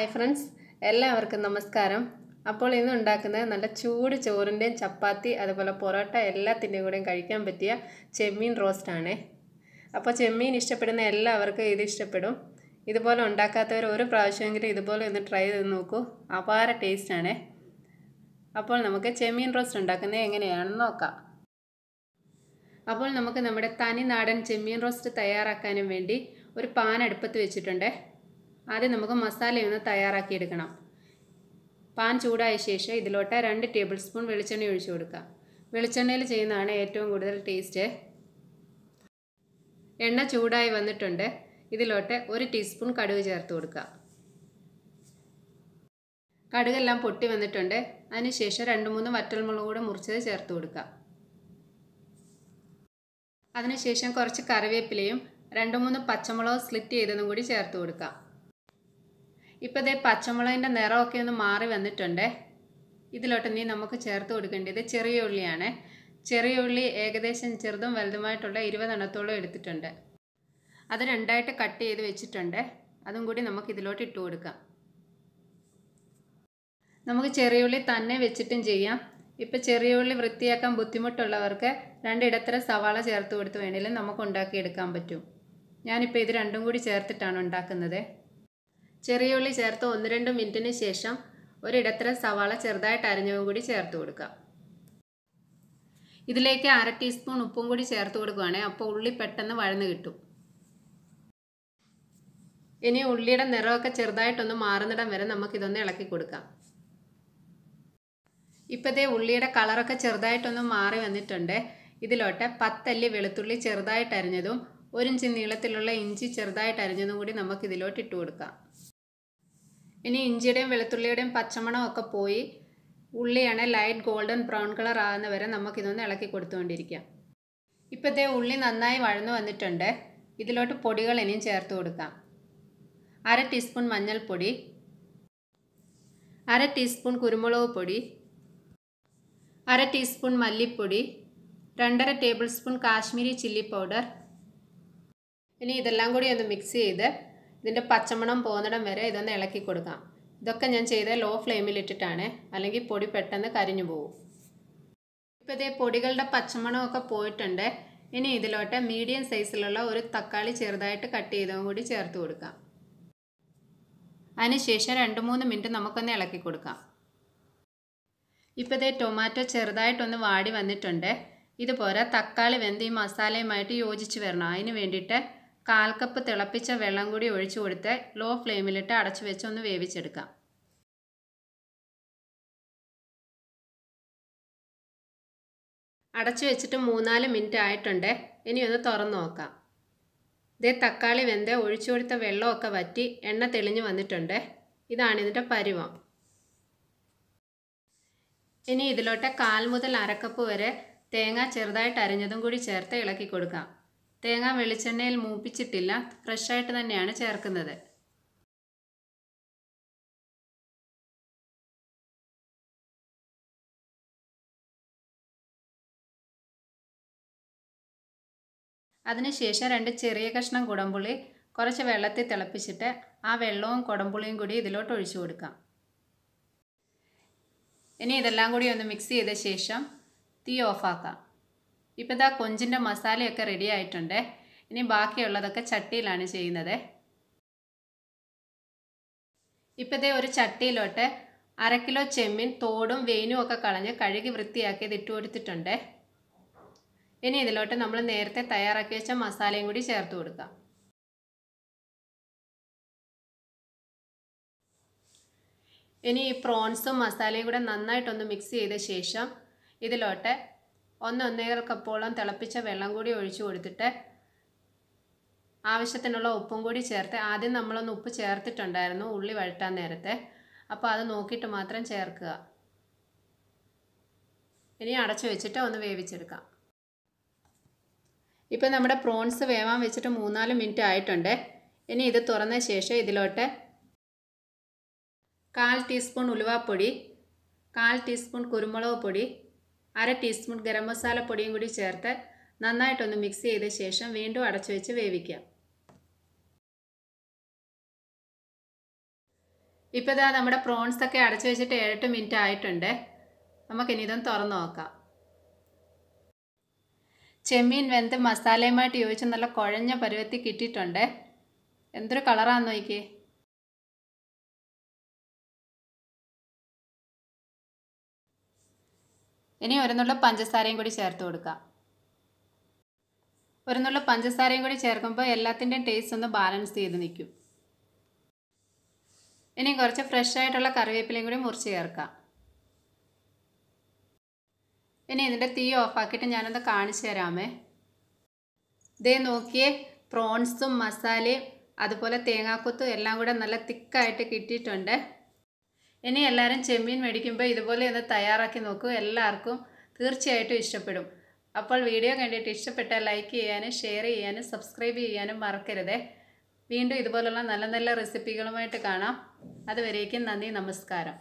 hi friends എല്ലാവർക്കും നമസ്കാരം അപ്പോൾ ഇന്ന് ഉണ്ടാക്കുന്നത് നല്ല ചൂട് ചോറിൻ്റെയും ചപ്പാത്തി അതുപോലെ പൊറോട്ട എല്ലാത്തിൻ്റെയും കൂടെയും കഴിക്കാൻ പറ്റിയ ചെമ്മീൻ റോസ്റ്റാണേ അപ്പോൾ ചെമ്മീൻ ഇഷ്ടപ്പെടുന്ന എല്ലാവർക്കും ഇത് ഇഷ്ടപ്പെടും ഇതുപോലെ ഉണ്ടാക്കാത്തവർ ഒരു പ്രാവശ്യമെങ്കിലും ഇതുപോലെ ഒന്ന് ട്രൈ ചെയ്ത് നോക്കൂ അപാര ടേസ്റ്റാണേ അപ്പോൾ നമുക്ക് ചെമ്മീൻ റോസ്റ്റ് ഉണ്ടാക്കുന്നത് എങ്ങനെയാണെന്ന് നോക്കാം അപ്പോൾ നമുക്ക് നമ്മുടെ തനി നാടൻ ചെമ്മീൻ റോസ്റ്റ് തയ്യാറാക്കാനും വേണ്ടി ഒരു പാൻ അടുപ്പത്ത് വെച്ചിട്ടുണ്ട് ആദ്യം നമുക്ക് മസാലയൊന്ന് തയ്യാറാക്കിയെടുക്കണം പാൻ ചൂടായ ശേഷം ഇതിലോട്ട് രണ്ട് ടേബിൾ സ്പൂൺ വെളിച്ചെണ്ണ ഒഴിച്ചു കൊടുക്കുക വെളിച്ചെണ്ണയിൽ ചെയ്യുന്നതാണ് ഏറ്റവും കൂടുതൽ ടേസ്റ്റ് എണ്ണ ചൂടായി വന്നിട്ടുണ്ട് ഇതിലോട്ട് ഒരു ടീസ്പൂൺ കടുക് ചേർത്ത് കൊടുക്കുക കടുകെല്ലാം പൊട്ടി വന്നിട്ടുണ്ട് അതിനുശേഷം രണ്ട് മൂന്ന് വറ്റൽമുളക് കൂടെ മുറിച്ചത് ചേർത്ത് കൊടുക്കുക അതിനുശേഷം കുറച്ച് കറിവേപ്പിലയും രണ്ട് മൂന്ന് പച്ചമുളക് സ്ലിറ്റ് ചെയ്തതും കൂടി ചേർത്ത് കൊടുക്കാം ഇപ്പോൾ ഇതേ പച്ചമുളകിൻ്റെ നിറമൊക്കെ ഒന്ന് മാറി വന്നിട്ടുണ്ട് ഇതിലോട്ട് നീ നമുക്ക് ചേർത്ത് കൊടുക്കേണ്ടത് ചെറിയ ഉള്ളിയാണ് ചെറിയ ഉള്ളി ഏകദേശം ചെറുതും വലുതുമായിട്ടുള്ള ഇരുപതെണ്ണത്തോളം എടുത്തിട്ടുണ്ട് അത് രണ്ടായിട്ട് കട്ട് ചെയ്ത് വെച്ചിട്ടുണ്ട് അതും കൂടി നമുക്ക് ഇതിലോട്ട് ഇട്ട് കൊടുക്കാം നമുക്ക് ചെറിയ ഉള്ളി തന്നെ വെച്ചിട്ടും ചെയ്യാം ഇപ്പോൾ ചെറിയ ഉള്ളി വൃത്തിയാക്കാൻ ബുദ്ധിമുട്ടുള്ളവർക്ക് രണ്ടിടത്തര സവാള ചേർത്ത് കൊടുത്ത് വേണമെങ്കിലും നമുക്ക് ഉണ്ടാക്കിയെടുക്കാൻ പറ്റും ഞാനിപ്പോൾ ഇത് രണ്ടും കൂടി ചേർത്തിട്ടാണ് ഉണ്ടാക്കുന്നത് ചെറിയ ഉള്ളി ചേർത്ത് ഒന്ന് രണ്ട് മിനിറ്റിന് ശേഷം ഒരിടത്തരം സവാള ചെറുതായിട്ട് അരിഞ്ഞതും കൂടി ചേർത്ത് കൊടുക്കാം ഇതിലേക്ക് അര ടീസ്പൂൺ ഉപ്പും കൂടി ചേർത്ത് കൊടുക്കുകയാണെങ്കിൽ അപ്പോൾ ഉള്ളി പെട്ടെന്ന് വഴന്ന് കിട്ടും ഇനി ഉള്ളിയുടെ നിറമൊക്കെ ചെറുതായിട്ടൊന്ന് മാറുന്നിടം വരെ നമുക്കിതൊന്ന് ഇളക്കി കൊടുക്കാം ഇപ്പോഴത്തെ ഉള്ളിയുടെ കളറൊക്കെ ചെറുതായിട്ടൊന്ന് മാറി വന്നിട്ടുണ്ട് ഇതിലോട്ട് പത്തല്ലി വെളുത്തുള്ളി ചെറുതായിട്ട് അരിഞ്ഞതും ഒരിഞ്ച് നീളത്തിലുള്ള ഇഞ്ചി ചെറുതായിട്ട് അരിഞ്ഞതും കൂടി നമുക്കിതിലോട്ട് ഇട്ട് കൊടുക്കാം ഇനി ഇഞ്ചിയുടെയും വെളുത്തുള്ളിയുടെയും പച്ചമണം ഒക്കെ പോയി ഉള്ളിയാണ് ലൈറ്റ് ഗോൾഡൻ ബ്രൗൺ കളർ ആകുന്ന വരെ നമുക്കിതൊന്ന് ഇളക്കി കൊടുത്തുകൊണ്ടിരിക്കാം ഇപ്പോൾ ഇതേ ഉള്ളി നന്നായി വഴന്നു വന്നിട്ടുണ്ട് ഇതിലോട്ട് പൊടികൾ ഇനിയും ചേർത്ത് കൊടുക്കാം അര ടീസ്പൂൺ മഞ്ഞൾപ്പൊടി അര ടീസ്പൂൺ കുരുമുളക് പൊടി അര ടീസ്പൂൺ മല്ലിപ്പൊടി രണ്ടര tablespoon Kashmiri chilli powder ഇനി ഇതെല്ലാം കൂടി ഒന്ന് മിക്സ് ചെയ്ത് ഇതിൻ്റെ പച്ചമണം പോകുന്നിടം വരെ ഇതൊന്ന് ഇളക്കി കൊടുക്കാം ഇതൊക്കെ ഞാൻ ചെയ്ത ലോ ഫ്ലെയിമിലിട്ടിട്ടാണ് അല്ലെങ്കിൽ പൊടി പെട്ടെന്ന് കരിഞ്ഞു പോകും ഇപ്പോൾ ഇതേ പൊടികളുടെ പച്ചമണമൊക്കെ പോയിട്ടുണ്ട് ഇനി ഇതിലോട്ട് മീഡിയം സൈസിലുള്ള ഒരു തക്കാളി ചെറുതായിട്ട് കട്ട് ചെയ്തതും കൂടി ചേർത്ത് കൊടുക്കാം അതിനുശേഷം രണ്ട് മൂന്ന് മിനിറ്റ് നമുക്കൊന്ന് ഇളക്കി കൊടുക്കാം ഇപ്പോഴത്തെ ടൊമാറ്റോ ചെറുതായിട്ടൊന്ന് വാടി വന്നിട്ടുണ്ട് ഇതുപോലെ തക്കാളി വെന്ത് ഈ മസാലയുമായിട്ട് യോജിച്ച് വരണം അതിന് വേണ്ടിയിട്ട് കാൽ കപ്പ് തിളപ്പിച്ച വെള്ളം കൂടി ഒഴിച്ചു കൊടുത്ത് ലോ ഫ്ലെയിമിലിട്ട് അടച്ചു വെച്ച് ഒന്ന് വേവിച്ചെടുക്കാം അടച്ചു വെച്ചിട്ട് മൂന്നാല് മിനിറ്റ് ആയിട്ടുണ്ട് ഇനി ഒന്ന് തുറന്നു നോക്കാം ഇതേ തക്കാളി വെന്ത് ഒഴിച്ചു കൊടുത്ത വെള്ളമൊക്കെ വറ്റി എണ്ണ തെളിഞ്ഞു വന്നിട്ടുണ്ട് ഇതാണ് ഇതിൻ്റെ പരുവം ഇനി ഇതിലോട്ട് കാൽ മുതൽ അരക്കപ്പ് വരെ തേങ്ങ ചെറുതായിട്ട് അരിഞ്ഞതും കൂടി ചേർത്ത് ഇളക്കി കൊടുക്കാം തേങ്ങ വെളിച്ചെണ്ണയിൽ മൂപ്പിച്ചിട്ടില്ല ഫ്രഷായിട്ട് തന്നെയാണ് ചേർക്കുന്നത് അതിനുശേഷം രണ്ട് ചെറിയ കഷ്ണം കുടമ്പുളി കുറച്ച് വെള്ളത്തിൽ തിളപ്പിച്ചിട്ട് ആ വെള്ളവും കുടമ്പുളിയും കൂടി ഇതിലോട്ട് ഒഴിച്ചു കൊടുക്കാം ഇനി ഇതെല്ലാം കൂടി ഒന്ന് മിക്സ് ചെയ്ത ശേഷം തീ ഓഫാക്കാം ഇപ്പോൾ ഇതാ കൊഞ്ചിൻ്റെ മസാലയൊക്കെ റെഡി ആയിട്ടുണ്ട് ഇനി ബാക്കിയുള്ളതൊക്കെ ചട്ടിയിലാണ് ചെയ്യുന്നത് ഇപ്പോൾ ഒരു ചട്ടിയിലോട്ട് അര കിലോ ചെമ്മീൻ തോടും വെയിനും ഒക്കെ കളഞ്ഞ് കഴുകി വൃത്തിയാക്കി ഇത് ഇട്ട് കൊടുത്തിട്ടുണ്ട് ഇനി ഇതിലോട്ട് നമ്മൾ നേരത്തെ തയ്യാറാക്കി വെച്ച മസാലയും കൂടി ചേർത്ത് കൊടുക്കാം ഇനി ഈ പ്രോൺസും മസാലയും കൂടെ നന്നായിട്ടൊന്ന് മിക്സ് ചെയ്ത ശേഷം ഇതിലോട്ട് ഒന്നൊന്നേകാൽ കപ്പോളം തിളപ്പിച്ച വെള്ളം കൂടി ഒഴിച്ചു കൊടുത്തിട്ട് ആവശ്യത്തിനുള്ള ഉപ്പും കൂടി ചേർത്ത് ആദ്യം നമ്മളൊന്ന് ഉപ്പ് ചേർത്തിട്ടുണ്ടായിരുന്നു ഉള്ളി വഴറ്റാൻ നേരത്തെ അപ്പോൾ അത് നോക്കിയിട്ട് മാത്രം ചേർക്കുക ഇനി അടച്ചു വെച്ചിട്ട് ഒന്ന് വേവിച്ചെടുക്കാം ഇപ്പം നമ്മുടെ പ്രോൺസ് വേവാൻ വെച്ചിട്ട് മൂന്നാല് മിനിറ്റ് ആയിട്ടുണ്ട് ഇനി ഇത് തുറന്ന ശേഷം ഇതിലോട്ട് കാൽ ടീസ്പൂൺ ഉലുവാപ്പൊടി കാൽ ടീസ്പൂൺ കുരുമുളക് പൊടി അര ടീസ്പൂൺ ഗരം മസാല പൊടിയും കൂടി ചേർത്ത് നന്നായിട്ടൊന്ന് മിക്സ് ചെയ്ത ശേഷം വീണ്ടും അടച്ചു വെച്ച് വേവിക്കാം ഇപ്പോൾ ഇതാ നമ്മുടെ പ്രോൺസ് ഒക്കെ അടച്ചു വെച്ചിട്ട് ഏഴെട്ട് മിനിറ്റ് ആയിട്ടുണ്ട് നമുക്കിനി ഇതൊന്ന് തുറന്നു നോക്കാം ചെമ്മീൻ വെന്ത് മസാലയുമായിട്ട് യോജിച്ച് നല്ല കുഴഞ്ഞ പരുവത്തി കിട്ടിയിട്ടുണ്ട് എന്തൊരു കളറാണെന്ന് നോക്കിയേ ഇനി ഒരുന്നുള്ള പഞ്ചസാരയും കൂടി ചേർത്ത് കൊടുക്കാം ഒരുന്നുള്ള പഞ്ചസാരയും കൂടി ചേർക്കുമ്പോൾ എല്ലാത്തിൻ്റെയും ടേസ്റ്റ് ഒന്ന് ബാലൻസ് ചെയ്ത് നിൽക്കും ഇനി കുറച്ച് ഫ്രഷ് ആയിട്ടുള്ള കറിവേപ്പിലയും കൂടി മുറിച്ച് ചേർക്കാം ഇനി ഇതിൻ്റെ തീ ഓഫാക്കിയിട്ട് ഞാനൊന്ന് കാണിച്ചു തരാമേ ഇതേ നോക്കിയേ പ്രോൺസും മസാലയും അതുപോലെ തേങ്ങാക്കൊത്തും എല്ലാം കൂടെ നല്ല തിക്കായിട്ട് കിട്ടിയിട്ടുണ്ട് ഇനി എല്ലാവരും ചെമ്മീൻ മേടിക്കുമ്പോൾ ഇതുപോലെ ഒന്ന് തയ്യാറാക്കി നോക്കൂ എല്ലാവർക്കും തീർച്ചയായിട്ടും ഇഷ്ടപ്പെടും അപ്പോൾ വീഡിയോ കണ്ടിട്ട് ഇഷ്ടപ്പെട്ടാൽ ലൈക്ക് ചെയ്യാനും ഷെയർ ചെയ്യാനും സബ്സ്ക്രൈബ് ചെയ്യാനും മറക്കരുതേ വീണ്ടും ഇതുപോലുള്ള നല്ല നല്ല റെസിപ്പികളുമായിട്ട് കാണാം അതുവരേക്കും നന്ദി നമസ്കാരം